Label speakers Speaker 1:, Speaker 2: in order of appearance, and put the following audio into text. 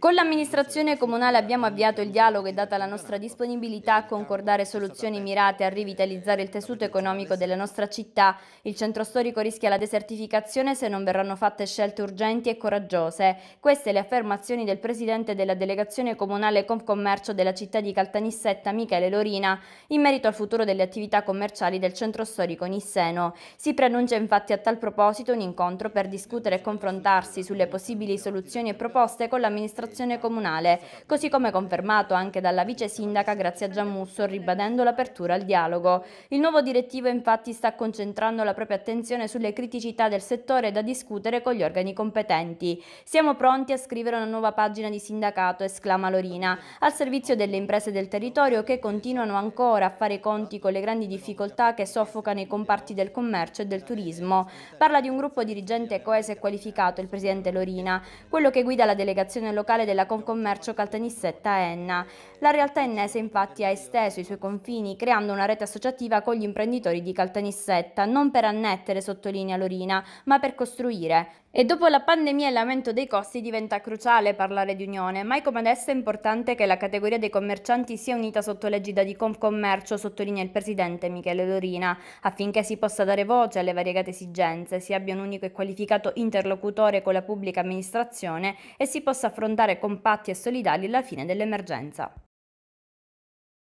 Speaker 1: Con l'amministrazione comunale abbiamo avviato il dialogo e data la nostra disponibilità a concordare soluzioni mirate a rivitalizzare il tessuto economico della nostra città, il centro storico rischia la desertificazione se non verranno fatte scelte urgenti e coraggiose. Queste le affermazioni del presidente della delegazione comunale Confcommercio della città di Caltanissetta, Michele Lorina, in merito al futuro delle attività commerciali del centro storico nisseno. Si preannuncia infatti a tal proposito un incontro per discutere e confrontarsi sulle possibili soluzioni e proposte con l'amministrazione amministrazione comunale, così come confermato anche dalla vice sindaca Grazia Giammusso ribadendo l'apertura al dialogo. Il nuovo direttivo infatti sta concentrando la propria attenzione sulle criticità del settore da discutere con gli organi competenti. Siamo pronti a scrivere una nuova pagina di sindacato, esclama Lorina, al servizio delle imprese del territorio che continuano ancora a fare i conti con le grandi difficoltà che soffocano i comparti del commercio e del turismo. Parla di un gruppo dirigente coeso e qualificato, il presidente Lorina, quello che guida la delegazione locale filiale della Concommercio Caltanissetta Enna. La realtà ennese infatti ha esteso i suoi confini creando una rete associativa con gli imprenditori di Caltanissetta, non per annettere, sottolinea Lorina, ma per costruire. E dopo la pandemia e l'aumento dei costi diventa cruciale parlare di unione, mai come adesso è importante che la categoria dei commercianti sia unita sotto l'egida di Concommercio, sottolinea il presidente Michele Lorina, affinché si possa dare voce alle variegate esigenze, si abbia un unico e qualificato interlocutore con la pubblica amministrazione e si possa affrontare restare compatti e solidali alla fine dell'emergenza.